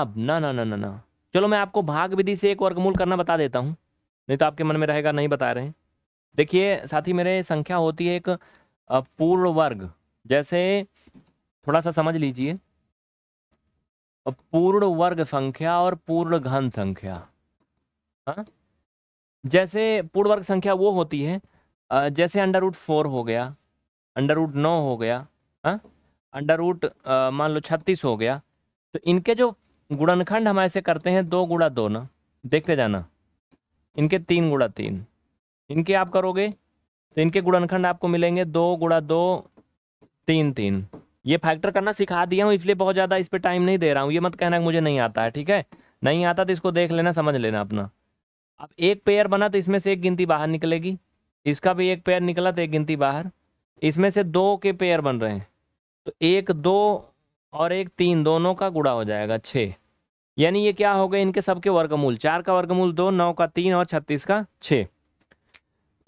अब ना ना ना ना ना चलो मैं आपको भाग विधि से एक वर्गमूल करना बता देता हूँ नहीं तो आपके मन में रहेगा नहीं बता रहे हैं देखिए साथी मेरे संख्या होती है एक पूर्ण वर्ग जैसे थोड़ा सा समझ लीजिए पूर्ण वर्ग संख्या और पूर्ण घन संख्या हा? जैसे पूर्ण वर्ग संख्या वो होती है जैसे अंडर रूट फोर हो गया अंडर रूट नौ हो गया हाँ? अंडर रूट मान लो छत्तीस हो गया तो इनके जो गुणनखंड हम ऐसे करते हैं दो गुड़ा दो ना देखते जाना इनके तीन गुड़ा तीन इनके आप करोगे तो इनके गुणनखंड आपको मिलेंगे दो गुड़ा दो तीन तीन ये फैक्टर करना सिखा दिया हूँ इसलिए बहुत ज़्यादा इस पर टाइम नहीं दे रहा हूँ ये मत कहना मुझे नहीं आता है ठीक है नहीं आता तो इसको देख लेना समझ लेना अपना अब एक पेयर बना तो इसमें से एक गिनती बाहर निकलेगी इसका भी एक पेयर निकला तो एक गिनती बाहर इसमें से दो के पेयर बन रहे हैं तो एक दो और एक तीन दोनों का गुड़ा हो जाएगा छः यानी ये क्या हो गए इनके सबके वर्गमूल चार का वर्गमूल दो नौ का तीन और छत्तीस का छः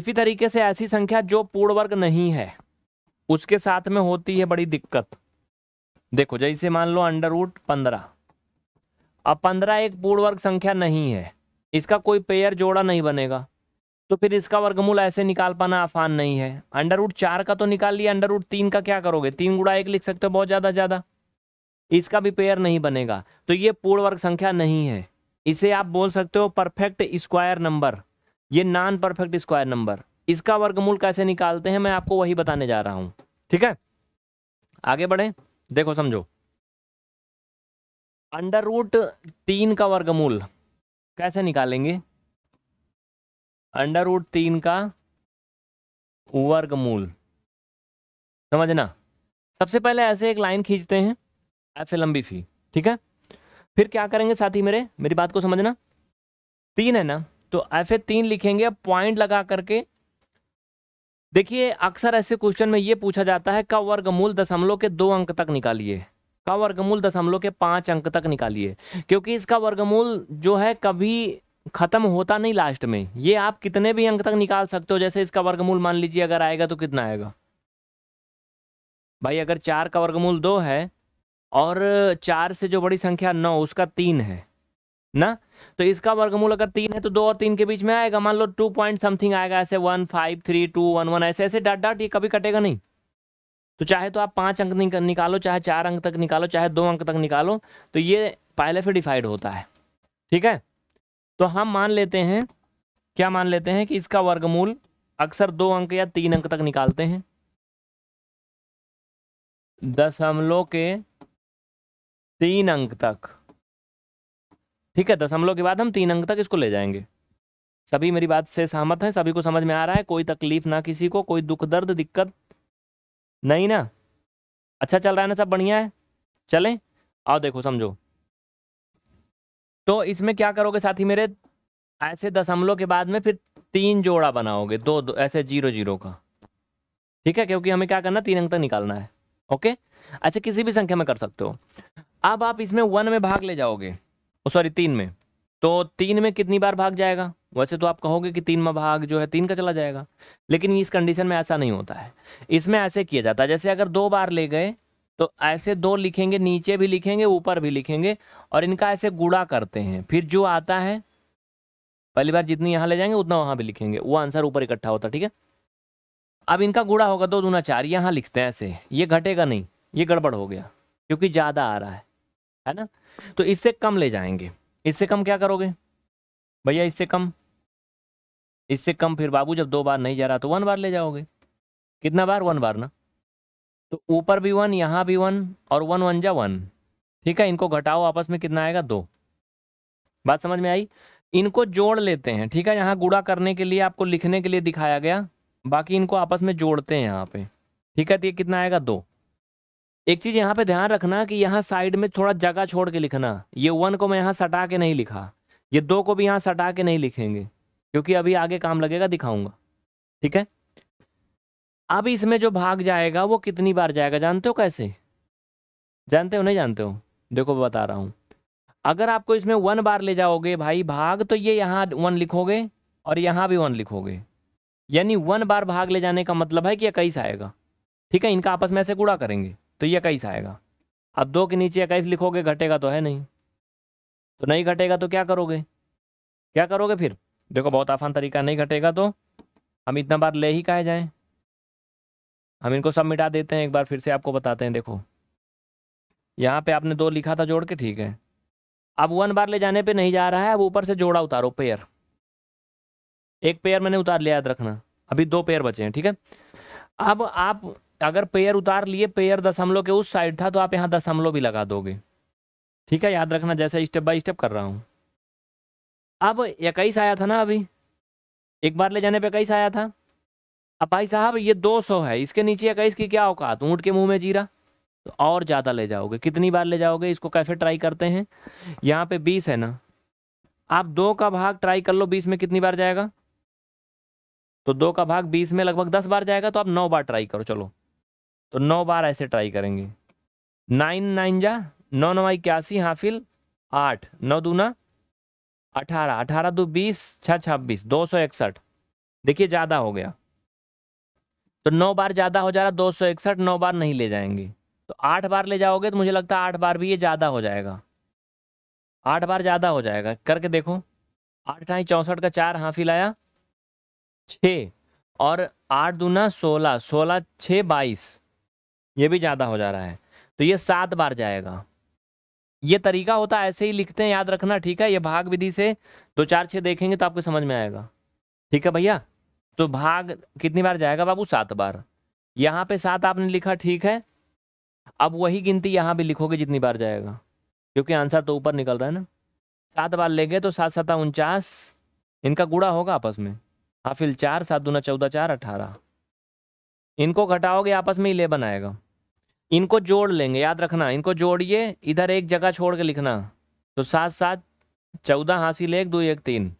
इसी तरीके से ऐसी संख्या जो पूर्ण वर्ग नहीं है उसके साथ में होती है बड़ी दिक्कत देखो जैसे मान लो अंडर रूट पंद्रह अब पंद्रह एक पूर्ण वर्ग संख्या नहीं है इसका कोई पेयर जोड़ा नहीं बनेगा तो फिर इसका वर्गमूल ऐसे निकाल पाना आसान नहीं है अंडर रूट चार का तो निकाल लिया अंडर रूट तीन का क्या करोगे तीन गुड़ा एक लिख सकते हो बहुत ज़्यादा ज़्यादा इसका भी पेयर नहीं बनेगा तो ये पूर्ण वर्ग संख्या नहीं है इसे आप बोल सकते हो परफेक्ट स्क्वायर नंबर ये नॉन परफेक्ट स्क्वायर नंबर इसका वर्गमूल कैसे निकालते हैं मैं आपको वही बताने जा रहा हूं ठीक है आगे बढ़े देखो समझो अंडर रूट तीन का वर्गमूल कैसे निकालेंगे अंडर रूट तीन का वर्गमूल समझना सबसे पहले ऐसे एक लाइन खींचते हैं एफिलम भी फी ठीक है फिर क्या करेंगे साथी मेरे मेरी बात को समझना तीन है ना तो एफ ए तीन लिखेंगे पॉइंट लगा करके देखिए अक्सर ऐसे क्वेश्चन में ये पूछा जाता है का वर्गमूल दशमलव के दो अंक तक निकालिए का वर्गमूल दशमलव के पांच अंक तक निकालिए क्योंकि इसका वर्गमूल जो है कभी खत्म होता नहीं लास्ट में ये आप कितने भी अंक तक निकाल सकते हो जैसे इसका वर्गमूल मान लीजिए अगर आएगा तो कितना आएगा भाई अगर चार का वर्गमूल दो है और चार से जो बड़ी संख्या नौ उसका तीन है ना तो इसका वर्गमूल अगर तीन है तो दो और तीन के बीच में आएगा मान लो टू पॉइंट समथिंग आएगा ऐसे one five three two one one ऐसे ऐसे डाट डाट ये कभी कटेगा नहीं तो चाहे तो आप पांच अंक निकालो चाहे चार अंक तक निकालो चाहे दो अंक तक निकालो तो ये पहले से डिफाइड होता है ठीक है तो हम मान लेते हैं क्या मान लेते हैं कि इसका वर्गमूल अक्सर दो अंक या तीन अंक तक निकालते हैं दशमलव के तीन अंक तक ठीक है दशमलव के बाद हम तीन अंक तक इसको ले जाएंगे सभी मेरी बात से सहमत हैं सभी को समझ में आ रहा है कोई तकलीफ ना किसी को कोई दुख दर्द दिक्कत नहीं ना अच्छा चल रहा है ना सब बढ़िया है चलें आओ देखो समझो तो इसमें क्या करोगे साथी मेरे ऐसे दशमलव के बाद में फिर तीन जोड़ा बनाओगे दो, दो ऐसे जीरो जीरो का ठीक है क्योंकि हमें क्या करना तीन अंक तक निकालना है ओके अच्छा किसी भी संख्या में कर सकते हो अब आप इसमें वन में भाग ले जाओगे सॉरी तीन में तो तीन में कितनी बार भाग जाएगा वैसे तो आप कहोगे कि तीन में भाग जो है तीन का चला जाएगा लेकिन इस कंडीशन में ऐसा नहीं होता है इसमें ऐसे किया जाता है जैसे अगर दो बार ले गए तो ऐसे दो लिखेंगे नीचे भी लिखेंगे ऊपर भी लिखेंगे और इनका ऐसे गुड़ा करते हैं फिर जो आता है पहली बार जितनी यहाँ ले जाएंगे उतना वहाँ भी लिखेंगे वो आंसर ऊपर इकट्ठा होता ठीक है अब इनका गुड़ा होगा तो दो दूना चार यहाँ लिखते हैं ऐसे ये घटेगा नहीं ये गड़बड़ हो गया क्योंकि ज़्यादा आ रहा है है ना तो इससे कम ले जाएंगे इससे कम क्या करोगे भैया इससे कम इससे कम फिर बाबू जब दो बार नहीं जा रहा तो वन बार ले जाओगे कितना बार वन बार ना तो ऊपर भी वन यहाँ भी वन और वन वन जा वन ठीक है इनको घटाओ आपस में कितना आएगा दो बात समझ में आई इनको जोड़ लेते हैं ठीक है यहाँ गुड़ा करने के लिए आपको लिखने के लिए दिखाया गया बाकी इनको आपस में जोड़ते हैं यहाँ पे ठीक है तो ये कितना आएगा दो एक चीज यहाँ पे ध्यान रखना कि यहाँ साइड में थोड़ा जगह छोड़ के लिखना ये वन को मैं यहाँ सटा के नहीं लिखा ये दो को भी यहाँ सटा के नहीं लिखेंगे क्योंकि अभी आगे काम लगेगा दिखाऊंगा ठीक है अब इसमें जो भाग जाएगा वो कितनी बार जाएगा जानते हो कैसे जानते हो नहीं जानते हो देखो बता रहा हूँ अगर आपको इसमें वन बार ले जाओगे भाई भाग तो ये यहाँ वन लिखोगे और यहाँ भी वन लिखोगे यानी वन बार भाग ले जाने का मतलब है कि यह कैसे आएगा ठीक है इनका आपस में ऐसे कूड़ा करेंगे तो ये इक्कीस आएगा अब दो के नीचे इक्कीस लिखोगे घटेगा तो है नहीं तो नहीं घटेगा तो क्या करोगे क्या करोगे फिर देखो बहुत आसान तरीका नहीं घटेगा तो हम इतना बार ले ही काहे जाएं हम इनको सब मिटा देते हैं एक बार फिर से आपको बताते हैं देखो यहाँ पे आपने दो लिखा था जोड़ के ठीक है अब वन बार ले जाने पे नहीं जा रहा है अब ऊपर से जोड़ा उतारो पेयर एक पेयर मैंने उतार लिया याद रखना अभी दो पेयर बचे हैं ठीक है अब आप अगर पेयर उतार लिए पेयर दशमलव के उस साइड था तो आप यहाँ दशमलव भी लगा दोगे ठीक है याद रखना जैसे स्टेप बाय स्टेप कर रहा हूँ अब इक्कीस आया था ना अभी एक बार ले जाने पे इक्कीस आया था अब भाई साहब ये 200 है इसके नीचे इक्कीस की क्या औकात ऊँट के मुँह में जीरा तो और ज़्यादा ले जाओगे कितनी बार ले जाओगे इसको कैसे ट्राई करते हैं यहाँ पे बीस है ना आप दो का भाग ट्राई कर लो बीस में कितनी बार जाएगा तो दो का भाग बीस में लगभग दस बार जाएगा तो आप नौ बार ट्राई करो चलो तो नौ बार ऐसे ट्राई करेंगे नाइन नाइन जा नौ नौ इक्यासी हाफिल आठ नौ दूना अठारह अठारह दो बीस छः छब्बीस दो सौ इकसठ देखिए ज़्यादा हो गया तो नौ बार ज़्यादा हो जा रहा दो सौ इकसठ नौ बार नहीं ले जाएंगे तो आठ बार ले जाओगे तो मुझे लगता है आठ बार भी ये ज़्यादा हो जाएगा आठ बार ज़्यादा हो जाएगा करके देखो आठ ठाई चौंसठ का चार हाफिल आया छः और आठ दूना सोलह सोलह छः बाईस ये भी ज़्यादा हो जा रहा है तो ये सात बार जाएगा ये तरीका होता है ऐसे ही लिखते हैं याद रखना ठीक है ये भाग विधि से दो चार छः देखेंगे तो आपको समझ में आएगा ठीक है भैया तो भाग कितनी बार जाएगा बाबू सात बार यहाँ पे सात आपने लिखा ठीक है अब वही गिनती यहाँ भी लिखोगे जितनी बार जाएगा क्योंकि आंसर तो ऊपर निकल रहा है ना सात बार लेंगे तो सात सता उनचास इनका गुड़ा होगा आपस में हाफिल चार सात दूना चौदह चार अठारह इनको घटाओगे आपस में इलेवन आएगा इनको जोड़ लेंगे याद रखना इनको जोड़िए इधर एक जगह छोड़ के लिखना तो सात सात चौदह हासिल एक दो एक तीन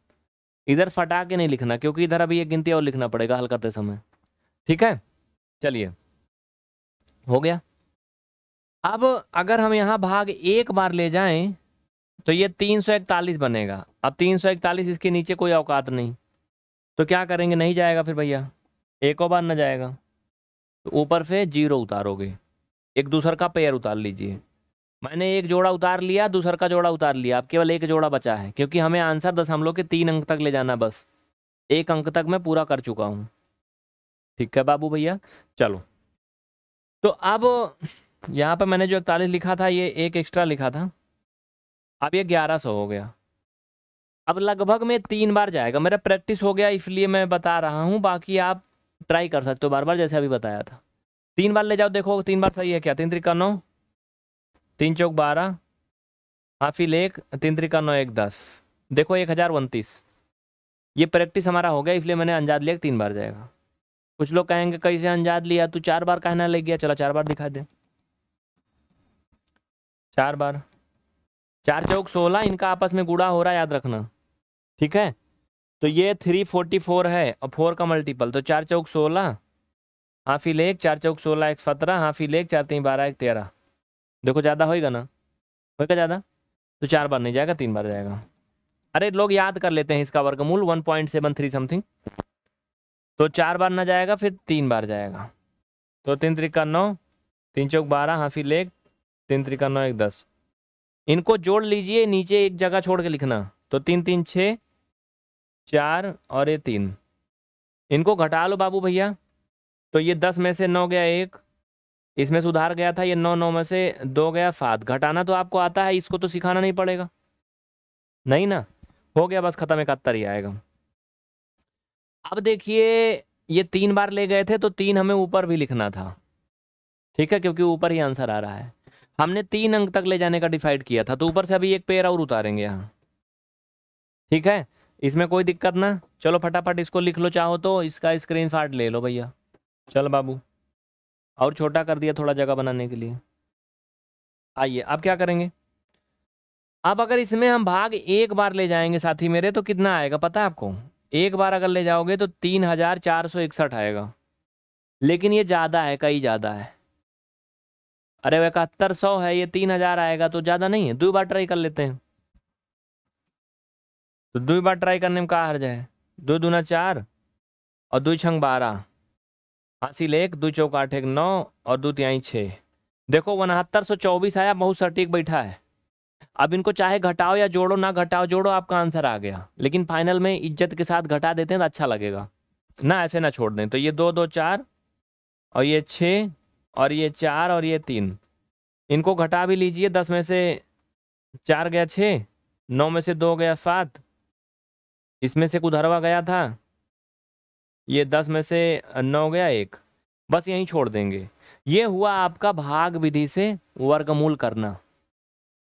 इधर फटा के नहीं लिखना क्योंकि इधर अभी एक गिनती और लिखना पड़ेगा हल करते समय ठीक है चलिए हो गया अब अगर हम यहाँ भाग एक बार ले जाएं तो ये तीन सौ इकतालीस बनेगा अब तीन सौ इकतालीस इसके नीचे कोई औकात नहीं तो क्या करेंगे नहीं जाएगा फिर भैया एक और बार ना जाएगा तो ऊपर से जीरो उतारोगे एक दूसर का पेयर उतार लीजिए मैंने एक जोड़ा उतार लिया दूसर का जोड़ा उतार लिया अब केवल एक जोड़ा बचा है क्योंकि हमें आंसर दशमलव के तीन अंक तक ले जाना बस एक अंक तक मैं पूरा कर चुका हूँ ठीक है बाबू भैया चलो तो अब यहाँ पर मैंने जो इकतालीस लिखा था ये एक एक्स्ट्रा लिखा था अब ये ग्यारह सौ हो गया अब लगभग मैं तीन बार जाएगा मेरा प्रैक्टिस हो गया इसलिए मैं बता रहा हूँ बाकी आप ट्राई कर सकते हो बार बार जैसे अभी बताया था तीन बार ले जाओ देखो तीन बार सही है क्या तीन त्रिका नौ तीन चौक बारह हाफी लेक तीन त्रिका नौ एक दस देखो एक हज़ार उनतीस ये प्रैक्टिस हमारा हो गया इसलिए मैंने अंजाद लिया तीन बार जाएगा कुछ लोग कहेंगे कैसे अंजाद लिया तू चार बार कहना ले गया चलो चार बार दिखा दे चार बार चार चौक सोलह इनका आपस में गुड़ा हो रहा है याद रखना ठीक है तो ये थ्री फोर्टी फोर है और फोर का मल्टीपल तो चार चौक सोलह हाफी लेक चार चौक सोलह एक सत्रह हाफी लेक चार तीन बारह एक तेरह देखो ज़्यादा होएगा ना होएगा ज़्यादा तो चार बार नहीं जाएगा तीन बार जाएगा अरे लोग याद कर लेते हैं इसका वर्गमूल one point seven three something तो चार बार ना जाएगा फिर तीन बार जाएगा तो तीन त्रिका नौ तीन चौक बारह हाफी लेक तीन त्रिका नौ एक दस इनको जोड़ लीजिए नीचे एक जगह छोड़ के लिखना तो तीन तीन छः चार और ये तीन इनको घटा लो बाबू भैया तो ये दस में से नौ गया एक इसमें सुधार गया था ये नौ नौ में से दो गया फात घटाना तो आपको आता है इसको तो सिखाना नहीं पड़ेगा नहीं ना हो गया बस खत्म इकहत्तर ही आएगा अब देखिए ये तीन बार ले गए थे तो तीन हमें ऊपर भी लिखना था ठीक है क्योंकि ऊपर ही आंसर आ रहा है हमने तीन अंक तक ले जाने का डिसाइड किया था तो ऊपर से अभी एक पेयर और उतारेंगे यहाँ ठीक है इसमें कोई दिक्कत ना चलो फटाफट इसको लिख लो चाहो तो इसका स्क्रीन ले लो भैया चल बाबू और छोटा कर दिया थोड़ा जगह बनाने के लिए आइए अब क्या करेंगे अब अगर इसमें हम भाग एक बार ले जाएंगे साथी मेरे तो कितना आएगा पता है आपको एक बार अगर ले जाओगे तो तीन हजार चार सौ इकसठ आएगा लेकिन ये ज़्यादा है कई ज़्यादा है अरे इकहत्तर सौ है ये तीन हजार आएगा तो ज़्यादा नहीं है दो बार ट्राई कर लेते हैं तो दो बार ट्राई करने में कहा हर्ज है दो दूना चार और दो छंग बारह हासिल एक दो चौक आठ एक नौ और दो त्याई छः देखो उनहत्तर सौ चौबीस आया बहुत सटीक बैठा है अब इनको चाहे घटाओ या जोड़ो ना घटाओ जोड़ो आपका आंसर आ गया लेकिन फाइनल में इज्जत के साथ घटा देते हैं तो अच्छा लगेगा ना ऐसे ना छोड़ दें तो ये दो दो चार और ये छः और ये चार और ये तीन इनको घटा भी लीजिए दस में से चार गया छः नौ में से दो गया सात इसमें से कुधरवा गया था ये दस में से नौ गया एक बस यहीं छोड़ देंगे ये हुआ आपका भाग विधि से वर्गमूल करना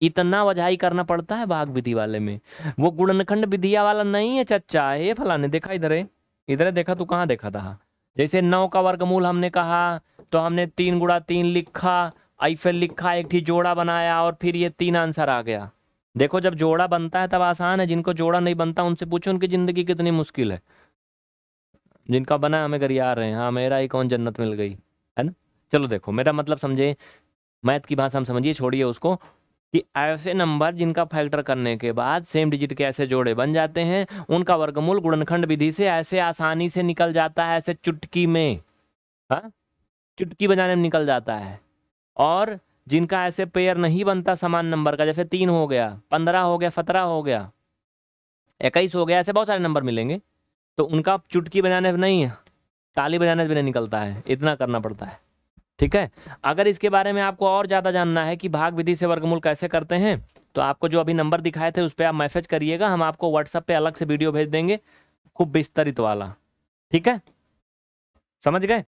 इतना वजाई करना पड़ता है भाग विधि वाले में वो गुणनखंड विधिया वाला नहीं है चच्चा ये फलाने देखा इधर है इधर देखा तू कहाँ देखा था जैसे नौ का वर्गमूल हमने कहा तो हमने तीन गुड़ा तीन लिखा आई फिर लिखा एक ही जोड़ा बनाया और फिर ये तीन आंसर आ गया देखो जब जोड़ा बनता है तब आसान है जिनको जोड़ा नहीं बनता उनसे पूछो उनकी ज़िंदगी कितनी मुश्किल है जिनका बना हमें रहे हैं हाँ मेरा ही कौन जन्नत मिल गई है ना चलो देखो मेरा मतलब समझे मैथ की भाषा हम समझिए छोड़िए उसको कि ऐसे नंबर जिनका फैक्टर करने के बाद सेम डिजिट के ऐसे जोड़े बन जाते हैं उनका वर्गमूल गुणनखंड विधि से ऐसे आसानी से निकल जाता है ऐसे चुटकी में हा? चुटकी बजाने में निकल जाता है और जिनका ऐसे पेयर नहीं बनता समान नंबर का जैसे तीन हो गया पंद्रह हो गया सत्रह हो गया इक्कीस हो गया ऐसे बहुत सारे नंबर मिलेंगे तो उनका चुटकी बजाने नहीं है ताली बजाने से भी नहीं निकलता है इतना करना पड़ता है ठीक है अगर इसके बारे में आपको और ज़्यादा जानना है कि भाग विधि से वर्गमूल कैसे करते हैं तो आपको जो अभी नंबर दिखाए थे उस पर आप मैसेज करिएगा हम आपको व्हाट्सअप पे अलग से वीडियो भेज देंगे खूब विस्तरित वाला ठीक है समझ गए